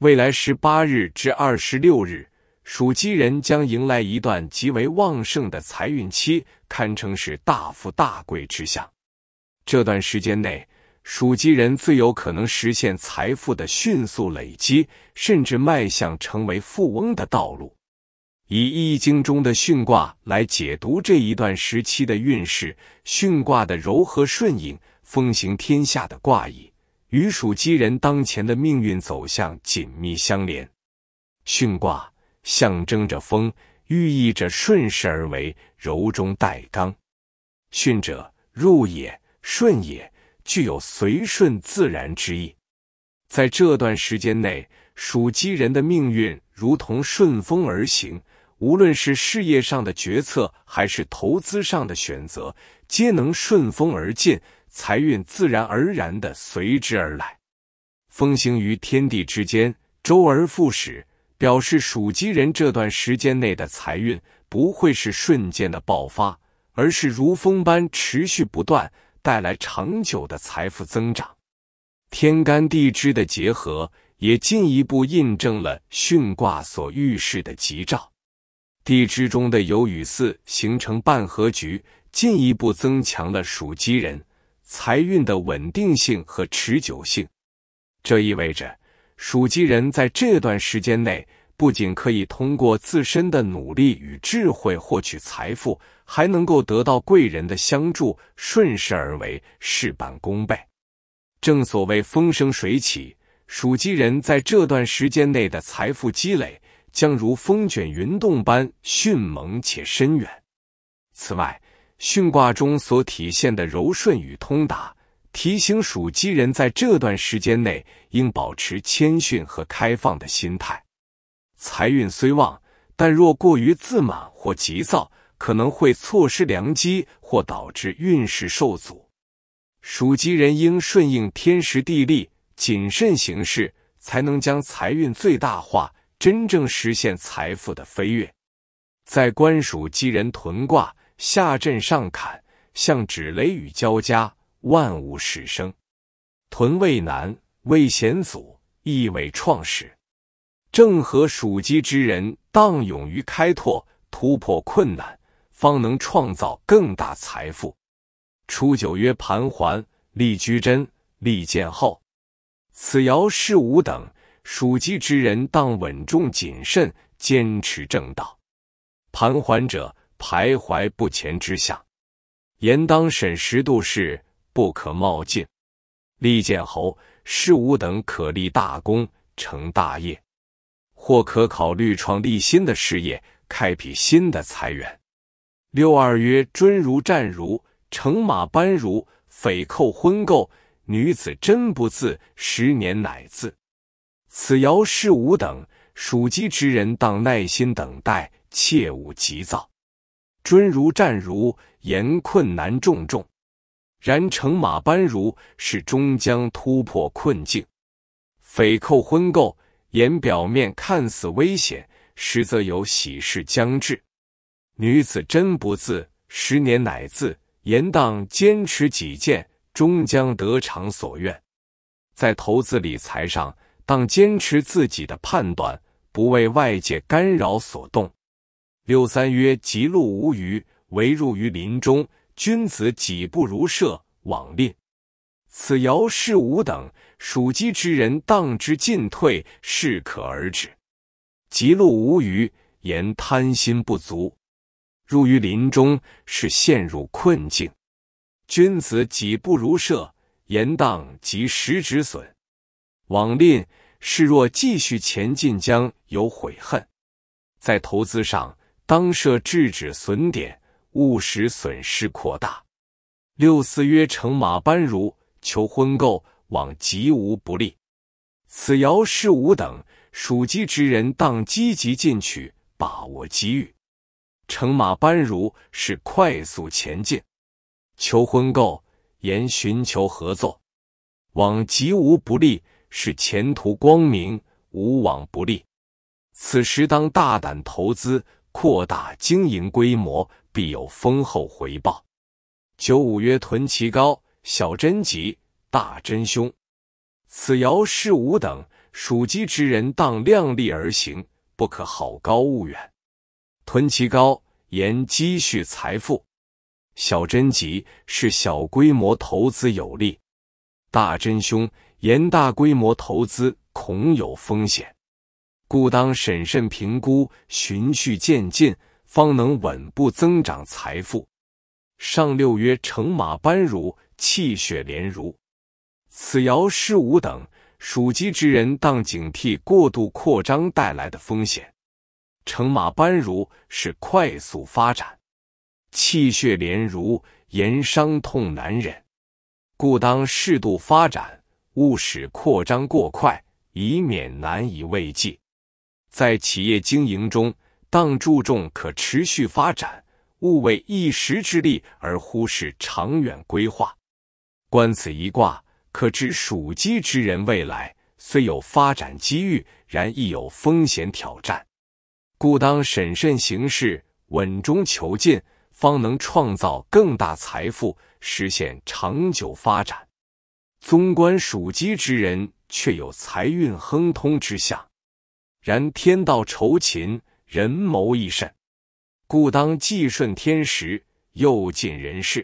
未来十八日至二十六日，属鸡人将迎来一段极为旺盛的财运期，堪称是大富大贵之象。这段时间内，属鸡人最有可能实现财富的迅速累积，甚至迈向成为富翁的道路。以《易经》中的巽卦来解读这一段时期的运势，巽卦的柔和顺应、风行天下的卦意。与属鸡人当前的命运走向紧密相连。巽卦象征着风，寓意着顺势而为，柔中带刚。巽者，入也，顺也，具有随顺自然之意。在这段时间内，属鸡人的命运如同顺风而行，无论是事业上的决策，还是投资上的选择，皆能顺风而进。财运自然而然的随之而来，风行于天地之间，周而复始，表示属鸡人这段时间内的财运不会是瞬间的爆发，而是如风般持续不断，带来长久的财富增长。天干地支的结合也进一步印证了巽卦所预示的吉兆。地支中的酉与巳形成半合局，进一步增强了属鸡人。财运的稳定性和持久性，这意味着属鸡人在这段时间内不仅可以通过自身的努力与智慧获取财富，还能够得到贵人的相助，顺势而为，事半功倍。正所谓风生水起，属鸡人在这段时间内的财富积累将如风卷云动般迅猛且深远。此外，巽卦中所体现的柔顺与通达，提醒属鸡人在这段时间内应保持谦逊和开放的心态。财运虽旺，但若过于自满或急躁，可能会错失良机或导致运势受阻。属鸡人应顺应天时地利，谨慎行事，才能将财运最大化，真正实现财富的飞跃。在官属鸡人屯卦。下阵上坎，象指雷雨交加，万物始生。屯未难，魏险阻，意为创始。正合属鸡之人当勇于开拓，突破困难，方能创造更大财富。初九曰：盘桓，立居贞，利建后。此爻是吾等属鸡之人当稳重谨慎，坚持正道。盘桓者。徘徊不前之下，言当审时度势，不可冒进。利剑侯，是吾等可立大功、成大业，或可考虑创立新的事业，开辟新的财源。六二曰：尊如战如，乘马般如，匪寇昏媾，女子真不自，十年乃自。此爻是吾等属鸡之人当耐心等待，切勿急躁。尊如战如，言困难重重，然乘马般如是终将突破困境。匪寇昏购，言表面看似危险，实则有喜事将至。女子真不字，十年乃字言当坚持己见，终将得偿所愿。在投资理财上，当坚持自己的判断，不为外界干扰所动。六三曰：吉路无虞，唯入于林中。君子几不如射往吝。此爻是吾等属鸡之人当之进退，适可而止。吉路无虞，言贪心不足；入于林中，是陷入困境。君子几不如射，言当及时止损。往吝，是若继续前进将有悔恨。在投资上。当设制止损点，勿使损失扩大。六四曰：乘马班如，求婚购，往吉无不利。此爻是吾等属鸡之人当积极进取，把握机遇。乘马班如是快速前进，求婚购言寻求合作，往吉无不利是前途光明，无往不利。此时当大胆投资。扩大经营规模，必有丰厚回报。九五曰：屯其高，小真吉，大真凶。此爻是五等属鸡之人当量力而行，不可好高骛远。屯其高，言积蓄财富；小真吉，是小规模投资有利；大真凶，言大规模投资恐有风险。故当审慎评估，循序渐进，方能稳步增长财富。上六曰：“乘马搬如，泣血连如。”此爻是五等属鸡之人当警惕过度扩张带来的风险。乘马搬如是快速发展，气血连如，言伤痛难忍，故当适度发展，勿使扩张过快，以免难以慰藉。在企业经营中，当注重可持续发展，勿为一时之利而忽视长远规划。观此一卦，可知属鸡之人未来虽有发展机遇，然亦有风险挑战，故当审慎行事，稳中求进，方能创造更大财富，实现长久发展。纵观属鸡之人，却有财运亨通之象。然天道酬勤，人谋亦善，故当既顺天时，又尽人事；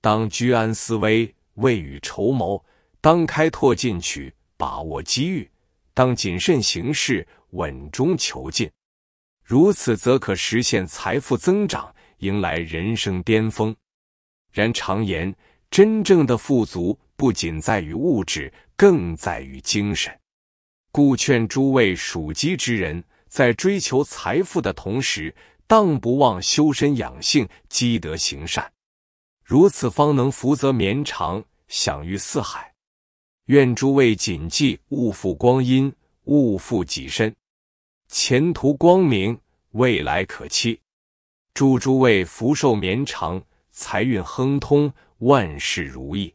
当居安思危，未雨绸缪；当开拓进取，把握机遇；当谨慎行事，稳中求进。如此，则可实现财富增长，迎来人生巅峰。然常言，真正的富足不仅在于物质，更在于精神。故劝诸位属鸡之人，在追求财富的同时，当不忘修身养性、积德行善，如此方能福泽绵长、享誉四海。愿诸位谨记：勿负光阴，勿负己身，前途光明，未来可期。祝诸位福寿绵长，财运亨通，万事如意。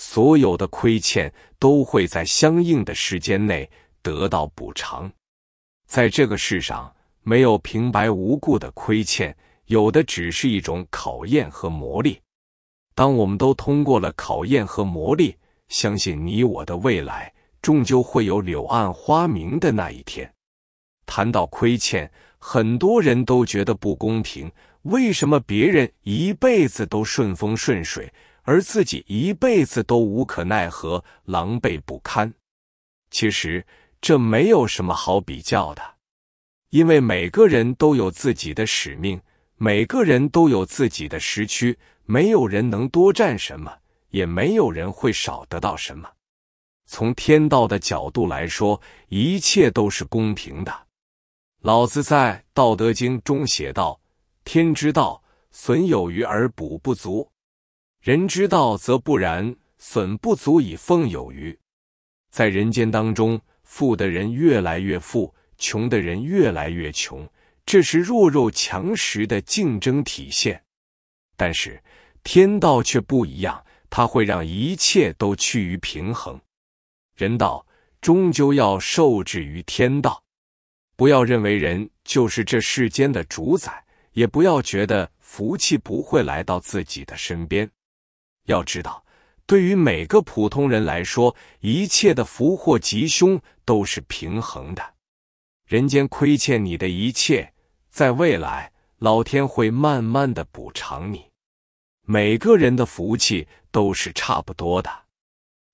所有的亏欠都会在相应的时间内得到补偿，在这个世上没有平白无故的亏欠，有的只是一种考验和磨砺。当我们都通过了考验和磨砺，相信你我的未来终究会有柳暗花明的那一天。谈到亏欠，很多人都觉得不公平，为什么别人一辈子都顺风顺水？而自己一辈子都无可奈何，狼狈不堪。其实这没有什么好比较的，因为每个人都有自己的使命，每个人都有自己的时区，没有人能多占什么，也没有人会少得到什么。从天道的角度来说，一切都是公平的。老子在《道德经》中写道：“天之道，损有余而补不足。”人之道则不然，损不足以奉有余。在人间当中，富的人越来越富，穷的人越来越穷，这是弱肉强食的竞争体现。但是天道却不一样，它会让一切都趋于平衡。人道终究要受制于天道。不要认为人就是这世间的主宰，也不要觉得福气不会来到自己的身边。要知道，对于每个普通人来说，一切的福祸吉凶都是平衡的。人间亏欠你的一切，在未来，老天会慢慢的补偿你。每个人的福气都是差不多的。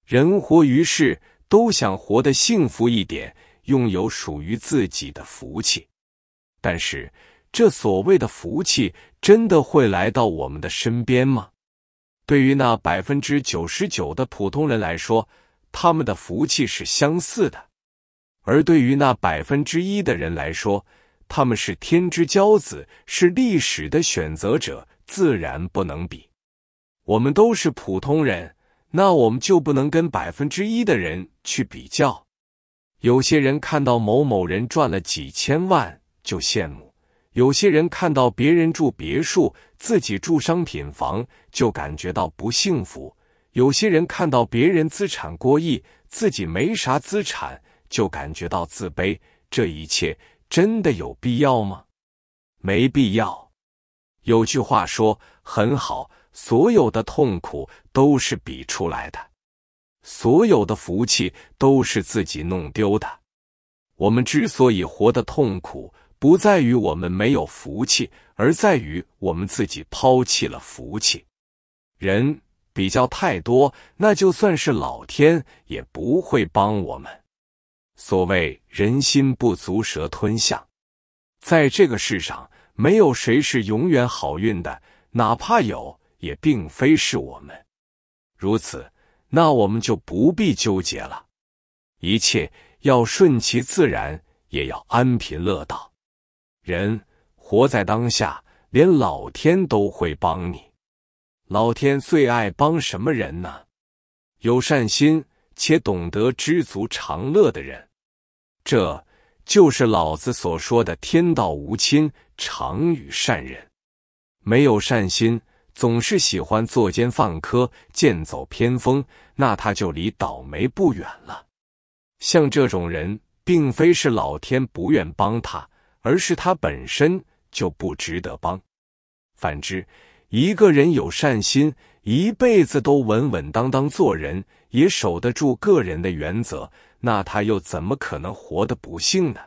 人活于世，都想活得幸福一点，拥有属于自己的福气。但是，这所谓的福气，真的会来到我们的身边吗？对于那百分之九十九的普通人来说，他们的福气是相似的；而对于那百分之一的人来说，他们是天之骄子，是历史的选择者，自然不能比。我们都是普通人，那我们就不能跟百分之一的人去比较。有些人看到某某人赚了几千万就羡慕。有些人看到别人住别墅，自己住商品房，就感觉到不幸福；有些人看到别人资产过亿，自己没啥资产，就感觉到自卑。这一切真的有必要吗？没必要。有句话说很好：所有的痛苦都是比出来的，所有的福气都是自己弄丢的。我们之所以活得痛苦，不在于我们没有福气，而在于我们自己抛弃了福气。人比较太多，那就算是老天也不会帮我们。所谓人心不足蛇吞象，在这个世上没有谁是永远好运的，哪怕有，也并非是我们。如此，那我们就不必纠结了，一切要顺其自然，也要安贫乐道。人活在当下，连老天都会帮你。老天最爱帮什么人呢？有善心且懂得知足常乐的人。这就是老子所说的“天道无亲，常与善人”。没有善心，总是喜欢作奸犯科、剑走偏锋，那他就离倒霉不远了。像这种人，并非是老天不愿帮他。而是他本身就不值得帮。反之，一个人有善心，一辈子都稳稳当当做人，也守得住个人的原则，那他又怎么可能活得不幸呢？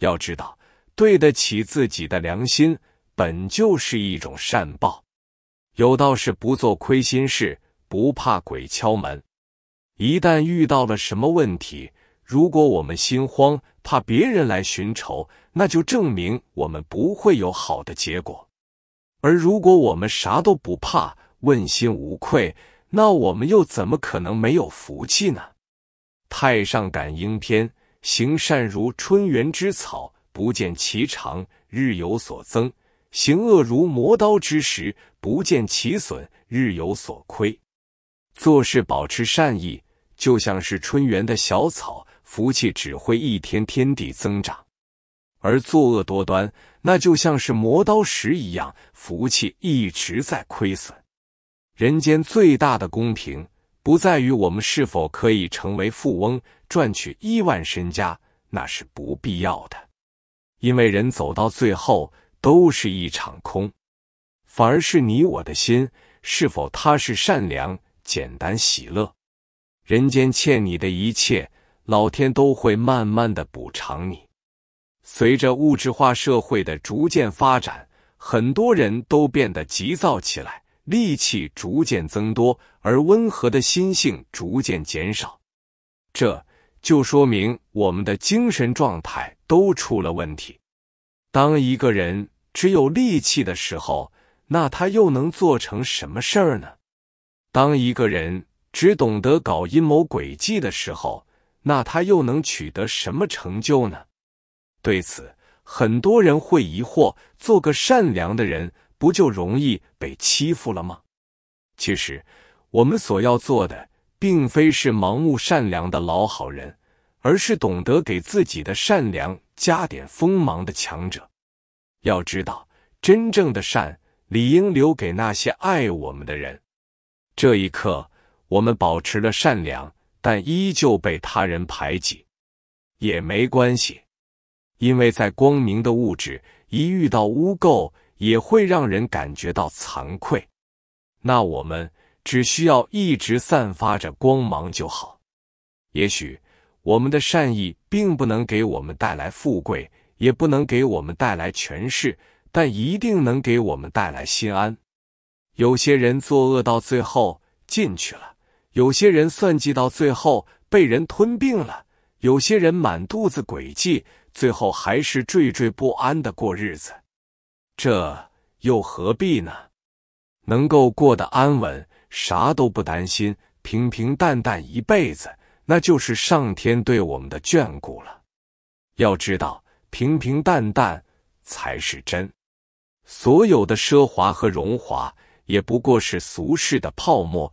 要知道，对得起自己的良心，本就是一种善报。有道是，不做亏心事，不怕鬼敲门。一旦遇到了什么问题，如果我们心慌，怕别人来寻仇，那就证明我们不会有好的结果；而如果我们啥都不怕，问心无愧，那我们又怎么可能没有福气呢？《太上感应篇》：行善如春园之草，不见其长，日有所增；行恶如磨刀之石，不见其损，日有所亏。做事保持善意，就像是春园的小草。福气只会一天天地增长，而作恶多端，那就像是磨刀石一样，福气一直在亏损。人间最大的公平，不在于我们是否可以成为富翁，赚取亿万身家，那是不必要的。因为人走到最后，都是一场空。反而是你我的心，是否踏实、善良、简单、喜乐？人间欠你的一切。老天都会慢慢的补偿你。随着物质化社会的逐渐发展，很多人都变得急躁起来，戾气逐渐增多，而温和的心性逐渐减少。这就说明我们的精神状态都出了问题。当一个人只有戾气的时候，那他又能做成什么事儿呢？当一个人只懂得搞阴谋诡计的时候，那他又能取得什么成就呢？对此，很多人会疑惑：做个善良的人，不就容易被欺负了吗？其实，我们所要做的，并非是盲目善良的老好人，而是懂得给自己的善良加点锋芒的强者。要知道，真正的善，理应留给那些爱我们的人。这一刻，我们保持了善良。但依旧被他人排挤，也没关系，因为在光明的物质一遇到污垢，也会让人感觉到惭愧。那我们只需要一直散发着光芒就好。也许我们的善意并不能给我们带来富贵，也不能给我们带来权势，但一定能给我们带来心安。有些人作恶到最后进去了。有些人算计到最后被人吞并了，有些人满肚子诡计，最后还是惴惴不安的过日子，这又何必呢？能够过得安稳，啥都不担心，平平淡淡一辈子，那就是上天对我们的眷顾了。要知道，平平淡淡才是真，所有的奢华和荣华，也不过是俗世的泡沫。